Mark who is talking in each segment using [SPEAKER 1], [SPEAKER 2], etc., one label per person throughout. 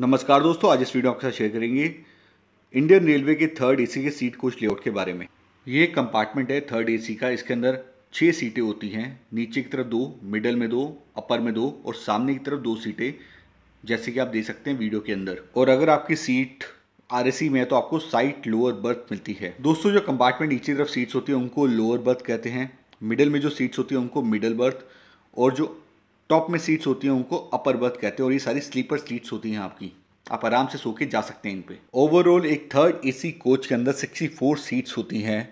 [SPEAKER 1] नमस्कार दोस्तों आज इस वीडियो आपके साथ शेयर करेंगे इंडियन रेलवे के थर्ड एसी के सीट कोच लेआउट के बारे में ये कंपार्टमेंट है थर्ड एसी का इसके अंदर छः सीटें होती हैं नीचे की तरफ दो मिडल में दो अपर में दो और सामने की तरफ दो सीटें जैसे कि आप देख सकते हैं वीडियो के अंदर और अगर आपकी सीट आर में है तो आपको साइट लोअर बर्थ मिलती है दोस्तों जो कंपार्टमेंट नीचे तरफ सीट्स होती हैं उनको लोअर बर्थ कहते हैं मिडल में जो सीट्स होती हैं उनको मिडल बर्थ और जो टॉप में सीट्स होती हैं उनको अपर बर्थ कहते हैं और ये सारी स्लीपर सीट्स होती हैं आपकी आप आराम से सो के जा सकते हैं इन पर ओवरऑल एक थर्ड ए कोच के अंदर सिक्सटी सीट्स होती हैं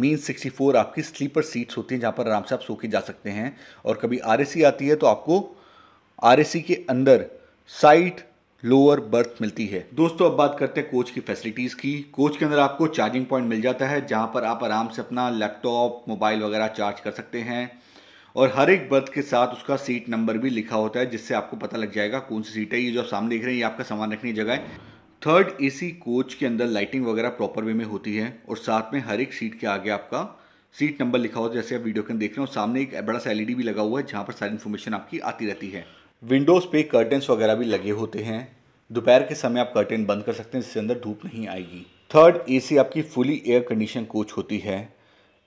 [SPEAKER 1] मीन 64 आपकी स्लीपर सीट्स होती हैं जहाँ पर आराम से आप सो के जा सकते हैं और कभी आर आती है तो आपको आर के अंदर साइड लोअर बर्थ मिलती है दोस्तों अब बात करते हैं कोच की फैसिलिटीज़ की कोच के अंदर आपको चार्जिंग पॉइंट मिल जाता है जहाँ पर आप आराम से अपना लैपटॉप मोबाइल वगैरह चार्ज कर सकते हैं और हर एक बर्थ के साथ उसका सीट नंबर भी लिखा होता है जिससे आपको पता लग जाएगा कौन सी सीट है ये जो आप सामने देख रहे हैं ये आपका सामान रखने की जगह है थर्ड एसी कोच के अंदर लाइटिंग वगैरह प्रॉपर वे में होती है और साथ में हर एक सीट के आगे आपका सीट नंबर लिखा होता है जैसे आप वीडियो के देख रहे हो सामने एक बड़ा सा एलईडी भी लगा हुआ है जहाँ पर सारी इन्फॉर्मेशन आपकी आती रहती है विंडोज़ पे कर्टन्स वगैरह भी लगे होते हैं दोपहर के समय आप कर्टन बंद कर सकते हैं जिससे अंदर धूप नहीं आएगी थर्ड एसी आपकी फुली एयर कंडीशन कोच होती है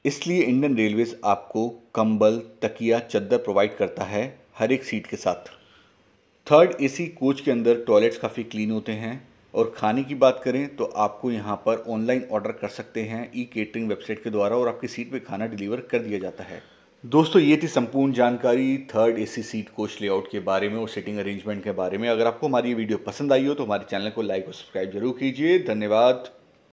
[SPEAKER 1] इसलिए इंडियन रेलवेज़ आपको कंबल तकिया चद्दर प्रोवाइड करता है हर एक सीट के साथ थर्ड एसी कोच के अंदर टॉयलेट्स काफ़ी क्लीन होते हैं और खाने की बात करें तो आपको यहाँ पर ऑनलाइन ऑर्डर कर सकते हैं ई केटरिंग वेबसाइट के द्वारा और आपकी सीट पे खाना डिलीवर कर दिया जाता है दोस्तों ये थी संपूर्ण जानकारी third AC seat coach layout के बारे में और सीटिंग अरेंजमेंट के बारे में अगर आपको हमारी ये वीडियो पसंद आई हो तो हमारे चैनल को लाइक और सब्सक्राइब जरूर कीजिए धन्यवाद